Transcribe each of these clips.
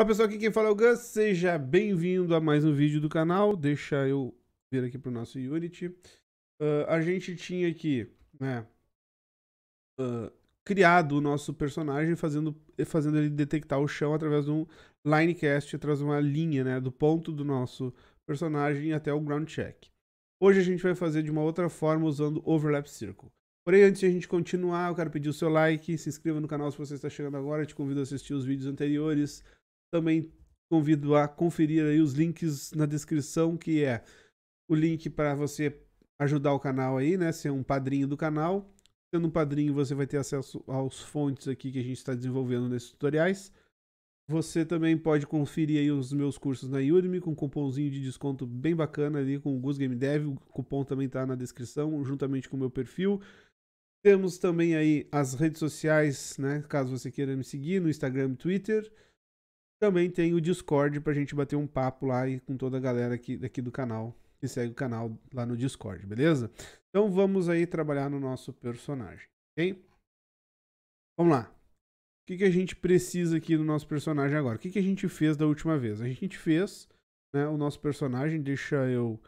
Olá pessoal, aqui quem fala é o Gus, seja bem-vindo a mais um vídeo do canal, deixa eu vir aqui para o nosso Unity. Uh, a gente tinha aqui, né, uh, criado o nosso personagem fazendo, fazendo ele detectar o chão através de um linecast, através de uma linha, né, do ponto do nosso personagem até o ground check. Hoje a gente vai fazer de uma outra forma usando Overlap Circle. Porém, antes de a gente continuar, eu quero pedir o seu like, se inscreva no canal se você está chegando agora, te convido a assistir os vídeos anteriores, também convido a conferir aí os links na descrição, que é o link para você ajudar o canal aí, né? Ser um padrinho do canal. Sendo um padrinho, você vai ter acesso aos fontes aqui que a gente está desenvolvendo nesses tutoriais. Você também pode conferir aí os meus cursos na Udemy com um cupomzinho de desconto bem bacana ali com o Gus Game Dev. O cupom também está na descrição, juntamente com o meu perfil. Temos também aí as redes sociais, né? Caso você queira me seguir no Instagram e Twitter. Também tem o Discord pra gente bater um papo lá e com toda a galera aqui, daqui do canal que segue o canal lá no Discord, beleza? Então vamos aí trabalhar no nosso personagem, ok? Vamos lá. O que, que a gente precisa aqui do nosso personagem agora? O que, que a gente fez da última vez? A gente fez né, o nosso personagem, deixa eu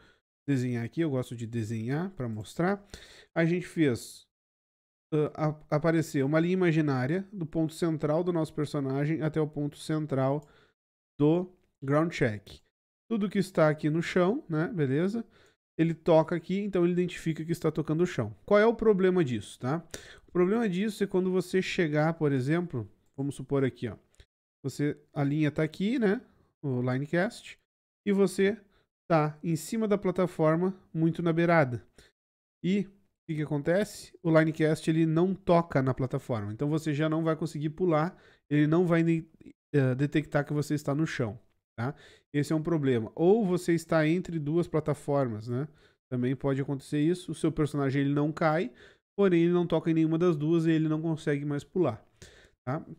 desenhar aqui, eu gosto de desenhar para mostrar. A gente fez uh, aparecer uma linha imaginária do ponto central do nosso personagem até o ponto central do ground check. Tudo que está aqui no chão, né? Beleza? Ele toca aqui, então ele identifica que está tocando o chão. Qual é o problema disso, tá? O problema disso é quando você chegar, por exemplo, vamos supor aqui, ó. Você, a linha está aqui, né? O linecast. E você tá em cima da plataforma, muito na beirada. E o que, que, acontece? O Linecast ele não toca na plataforma, então você já não vai conseguir pular, ele não vai nem, uh, detectar que você está no chão. Tá? Esse é um problema. Ou você está entre duas plataformas, né? Também pode acontecer isso. O seu personagem ele não cai, porém ele não toca em nenhuma das duas e ele não consegue mais pular. Tá? O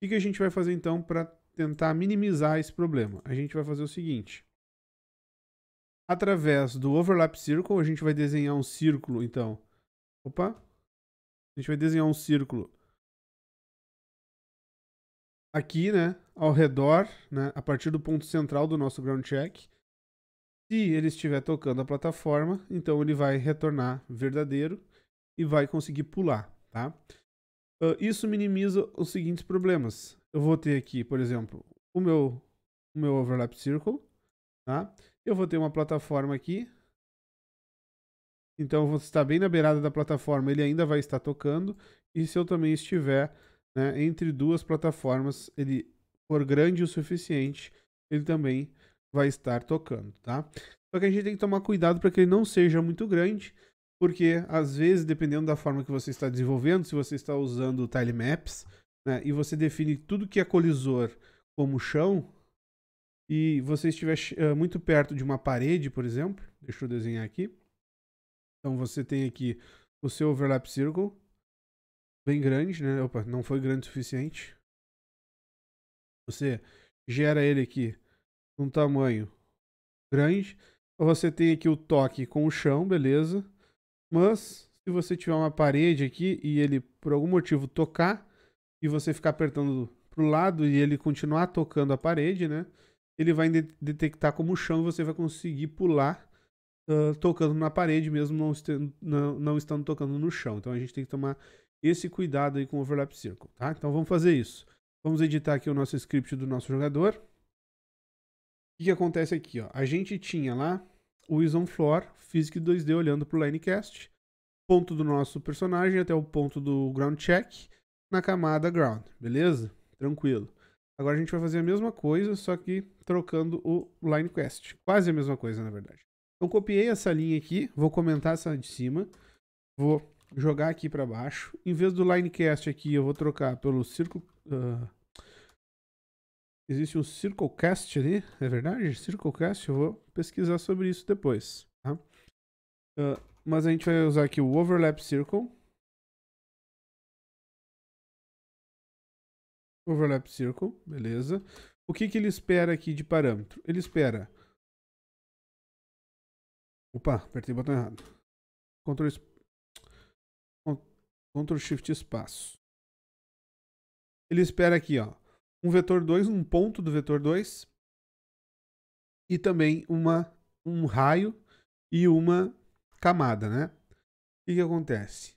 que, que a gente vai fazer então para tentar minimizar esse problema? A gente vai fazer o seguinte através do overlap circle, a gente vai desenhar um círculo, então, Opa. A gente vai desenhar um círculo aqui, né? Ao redor, né? A partir do ponto central do nosso ground check. Se ele estiver tocando a plataforma, então ele vai retornar verdadeiro e vai conseguir pular, tá? Ah, isso minimiza os seguintes problemas. Eu vou ter aqui, por exemplo, o meu, o meu overlap circle, tá? Eu vou ter uma plataforma aqui, então, você está bem na beirada da plataforma, ele ainda vai estar tocando. E se eu também estiver né, entre duas plataformas, ele for grande o suficiente, ele também vai estar tocando, tá? Só que a gente tem que tomar cuidado para que ele não seja muito grande, porque às vezes, dependendo da forma que você está desenvolvendo, se você está usando o tilemaps, né, e você define tudo que é colisor como chão, e você estiver uh, muito perto de uma parede, por exemplo, deixa eu desenhar aqui, então você tem aqui o seu overlap circle, bem grande, né? Opa, não foi grande o suficiente. Você gera ele aqui num tamanho grande. Então, você tem aqui o toque com o chão, beleza? Mas se você tiver uma parede aqui e ele por algum motivo tocar e você ficar apertando para o lado e ele continuar tocando a parede, né? Ele vai detectar como chão e você vai conseguir pular uh, tocando na parede, mesmo não, estendo, não, não estando tocando no chão. Então a gente tem que tomar esse cuidado aí com o overlap circle, tá? Então vamos fazer isso. Vamos editar aqui o nosso script do nosso jogador. O que, que acontece aqui? Ó? A gente tinha lá o is on floor, physic 2D olhando para o linecast, ponto do nosso personagem até o ponto do ground check na camada ground, beleza? Tranquilo. Agora a gente vai fazer a mesma coisa, só que trocando o line quest. Quase a mesma coisa, na verdade. Então copiei essa linha aqui, vou comentar essa de cima, vou jogar aqui para baixo. Em vez do linecast aqui, eu vou trocar pelo circle. Uh, ah, existe um circlecast ali, é verdade? Circlecast, eu vou pesquisar sobre isso depois. Tá? Uh, mas a gente vai usar aqui o overlap circle. Overlap circle, beleza. O que, que ele espera aqui de parâmetro? Ele espera Opa, apertei o botão errado. Ctrl, Ctrl Shift Espaço. Ele espera aqui, ó, um vetor 2, um ponto do vetor 2 e também uma, um raio e uma camada, né? O que, que acontece?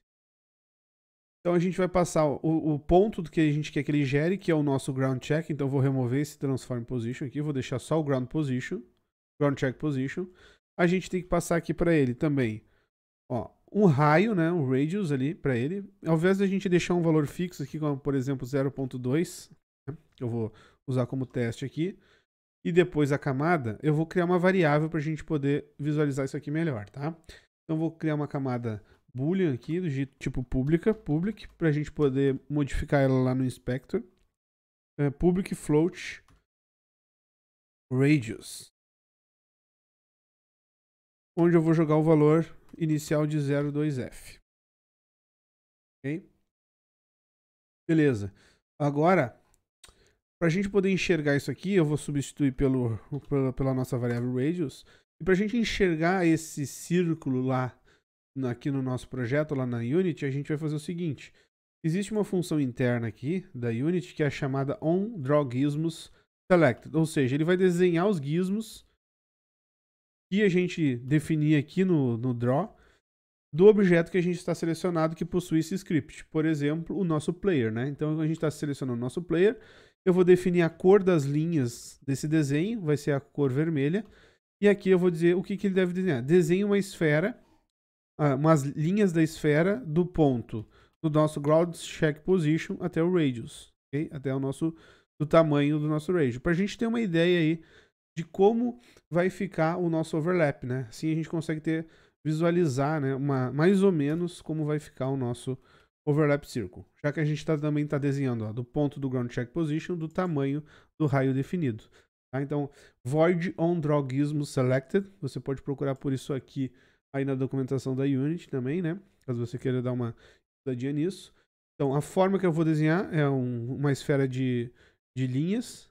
Então a gente vai passar o, o, ponto que a gente quer que ele gere, que é o nosso ground check. Então eu vou remover esse transform position aqui, vou deixar só o ground position, ground check position a gente tem que passar aqui para ele também. Ó, um raio, né, um radius ali para ele. Ao invés de a gente deixar um valor fixo aqui, como por exemplo 0.2, né, que eu vou usar como teste aqui, e depois a camada, eu vou criar uma variável para a gente poder visualizar isso aqui melhor, tá? Então vou criar uma camada boolean aqui, do tipo pública, public, para a gente poder modificar ela lá no inspector. É, public float radius onde eu vou jogar o valor inicial de 02F. Ok? Beleza. Agora, para a gente poder enxergar isso aqui, eu vou substituir pelo, pela, pela nossa variável radius. E para a gente enxergar esse círculo lá, aqui no nosso projeto, lá na Unity, a gente vai fazer o seguinte. Existe uma função interna aqui da Unity que é chamada onDrawGizmos selected, ou seja, ele vai desenhar os gizmos que a gente definir aqui no, no draw do objeto que a gente está selecionado que possui esse script. Por exemplo, o nosso player, né? Então a gente está selecionando o nosso player. Eu vou definir a cor das linhas desse desenho, vai ser a cor vermelha. E aqui eu vou dizer o que, que ele deve desenhar. Desenhe uma esfera, uh, umas linhas da esfera do ponto do nosso ground check position até o radius, okay? até o nosso do tamanho do nosso radius. Para a gente ter uma ideia aí de como vai ficar o nosso overlap, né? Assim a gente consegue ter visualizar, né, uma, mais ou menos como vai ficar o nosso overlap circle. Já que a gente tá, também está desenhando ó, do ponto do ground check position do tamanho do raio definido. Tá? Então, void on drogismo selected, você pode procurar por isso aqui aí na documentação da Unity também, né? Caso você queira dar uma estudadinha nisso. Então, a forma que eu vou desenhar é um, uma esfera de, de linhas,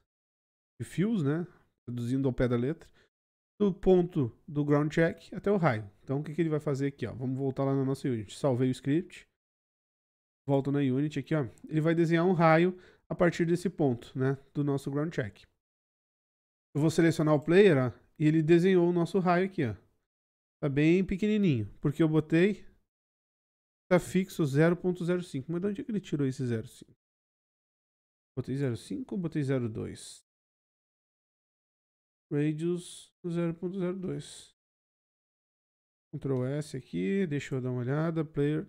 de fios, né? traduzindo ao pé da letra, do ponto do ground check até o raio. Então o que, que ele vai fazer aqui? Ó? Vamos voltar lá na nossa unit. Salvei o script. Volto na unit aqui. Ó. Ele vai desenhar um raio a partir desse ponto né, do nosso ground check. Eu vou selecionar o player ó, e ele desenhou o nosso raio aqui. Ó. Tá bem pequenininho, porque eu botei tá fixo 0.05. Mas de onde é que ele tirou esse 0.5? Botei 0.5 ou botei 0.2? radius 0.02. Ctrl S aqui, deixa eu dar uma olhada, player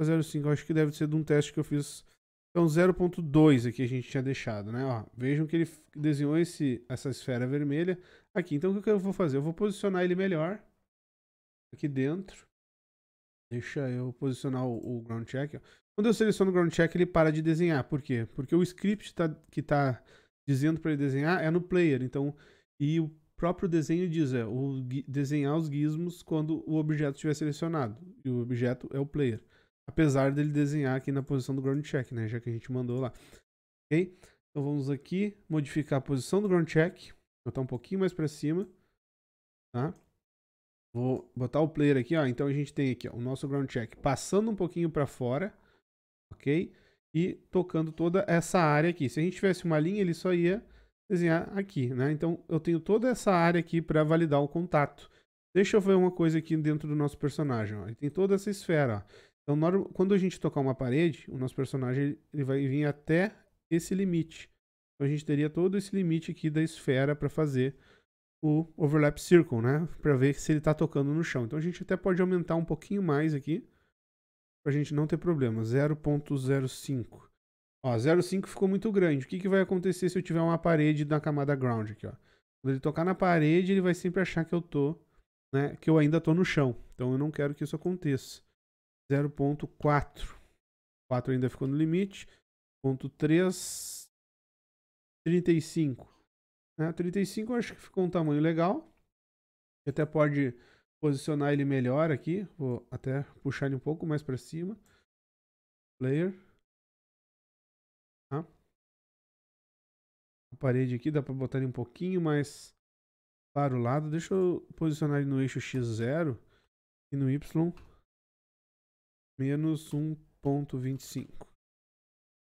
05, tá acho que deve ser de um teste que eu fiz. Então 0.2 aqui a gente tinha deixado, né? Ó, vejam que ele desenhou esse, essa esfera vermelha aqui. Então o que eu vou fazer? Eu vou posicionar ele melhor aqui dentro. Deixa eu posicionar o, o ground check. Ó. Quando eu seleciono o ground check, ele para de desenhar. Por quê? Porque o script tá, que está dizendo para ele desenhar é no player. Então, e o próprio desenho diz é o, desenhar os gizmos quando o objeto estiver selecionado. E o objeto é o player. Apesar dele desenhar aqui na posição do ground check, né? Já que a gente mandou lá. Ok? Então vamos aqui modificar a posição do ground check. Botar um pouquinho mais para cima. Tá? Vou botar o player aqui, ó. Então a gente tem aqui ó, o nosso ground check passando um pouquinho para fora. Ok? e tocando toda essa área aqui. Se a gente tivesse uma linha, ele só ia desenhar aqui, né? Então, eu tenho toda essa área aqui para validar o contato. Deixa eu ver uma coisa aqui dentro do nosso personagem, ó. Ele tem toda essa esfera, ó. Então, quando a gente tocar uma parede, o nosso personagem ele vai vir até esse limite. Então, a gente teria todo esse limite aqui da esfera para fazer o overlap circle, né? Para ver se ele está tocando no chão. Então, a gente até pode aumentar um pouquinho mais aqui para a gente não ter problema. 0.05. Ó, 0.5 ficou muito grande. O que, que vai acontecer se eu tiver uma parede na camada ground aqui, ó? Quando ele tocar na parede, ele vai sempre achar que eu tô, né, que eu ainda tô no chão. Então eu não quero que isso aconteça. 0.4. 4 ainda ficou no limite. 0.3 35. Né? 35 eu acho que ficou um tamanho legal. até pode posicionar ele melhor aqui. Vou até puxar ele um pouco mais para cima. Player. Tá? A parede aqui dá para botar ele um pouquinho mais para o lado. Deixa eu posicionar ele no eixo X0 e no Y menos 1.25.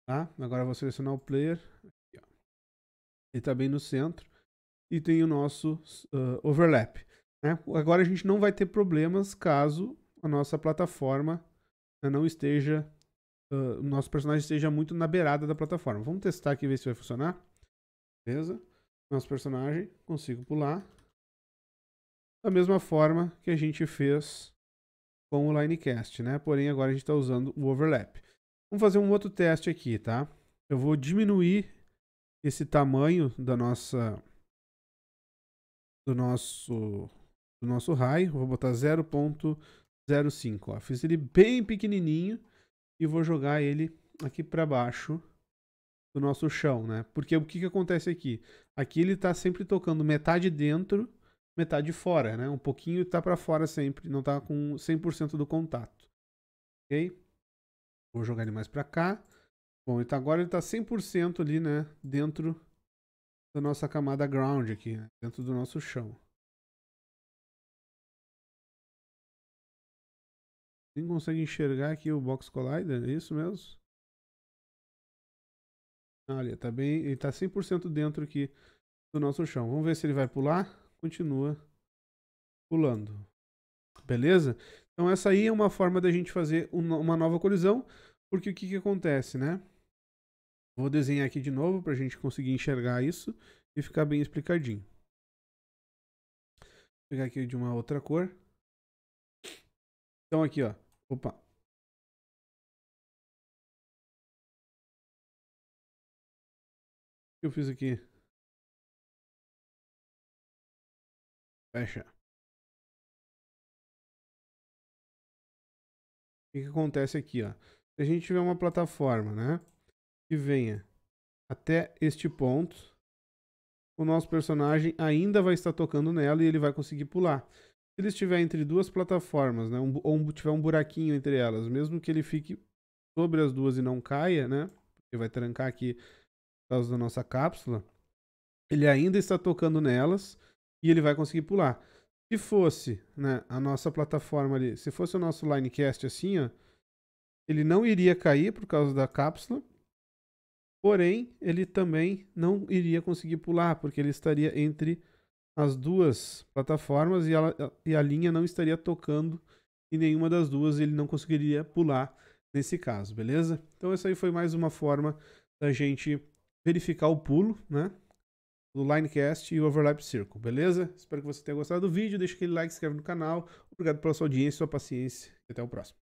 Tá? Agora vou selecionar o player. Aqui, ele está bem no centro. E tem o nosso uh, overlap. Né? Agora a gente não vai ter problemas caso a nossa plataforma né, não esteja. Uh, nosso personagem esteja muito na beirada da plataforma. Vamos testar aqui ver se vai funcionar. Beleza? Nosso personagem, consigo pular. Da mesma forma que a gente fez com o Linecast, né? Porém, agora a gente está usando o overlap. Vamos fazer um outro teste aqui, tá? Eu vou diminuir esse tamanho da nossa do nosso do nosso raio. Vou botar 0.05. Fiz ele bem pequenininho e vou jogar ele aqui para baixo do nosso chão, né? Porque o que, que acontece aqui? Aqui ele está sempre tocando metade dentro, metade fora, né? Um pouquinho está para fora sempre, não está com 100% do contato. Ok? Vou jogar ele mais para cá. Bom, então agora ele está 100% ali, né? Dentro da nossa camada ground aqui, né? dentro do nosso chão. Nem consegue enxergar aqui o Box Collider, é isso mesmo? Olha, tá bem, ele tá 100% dentro aqui do nosso chão. Vamos ver se ele vai pular. Continua pulando. Beleza? Então essa aí é uma forma da gente fazer uma nova colisão, porque o que, que acontece, né? Vou desenhar aqui de novo para a gente conseguir enxergar isso e ficar bem explicadinho. Vou pegar aqui de uma outra cor. Então aqui, ó. Opa. O que eu fiz aqui? Fecha. O que, que acontece aqui, ó? Se a gente tiver uma plataforma, né? Que venha até este ponto, o nosso personagem ainda vai estar tocando nela e ele vai conseguir pular ele estiver entre duas plataformas, né, um, ou um, tiver um buraquinho entre elas, mesmo que ele fique sobre as duas e não caia, né, porque vai trancar aqui por causa da nossa cápsula, ele ainda está tocando nelas e ele vai conseguir pular. Se fosse né, a nossa plataforma ali, se fosse o nosso linecast assim, ó, ele não iria cair por causa da cápsula, porém ele também não iria conseguir pular, porque ele estaria entre as duas plataformas e, ela, e a linha não estaria tocando em nenhuma das duas, ele não conseguiria pular nesse caso, beleza? Então essa aí foi mais uma forma da gente verificar o pulo, né? Do Linecast e o Overlap Circle, beleza? Espero que você tenha gostado do vídeo, deixa aquele like, se inscreve no canal. Obrigado pela sua audiência, sua paciência e até o próximo.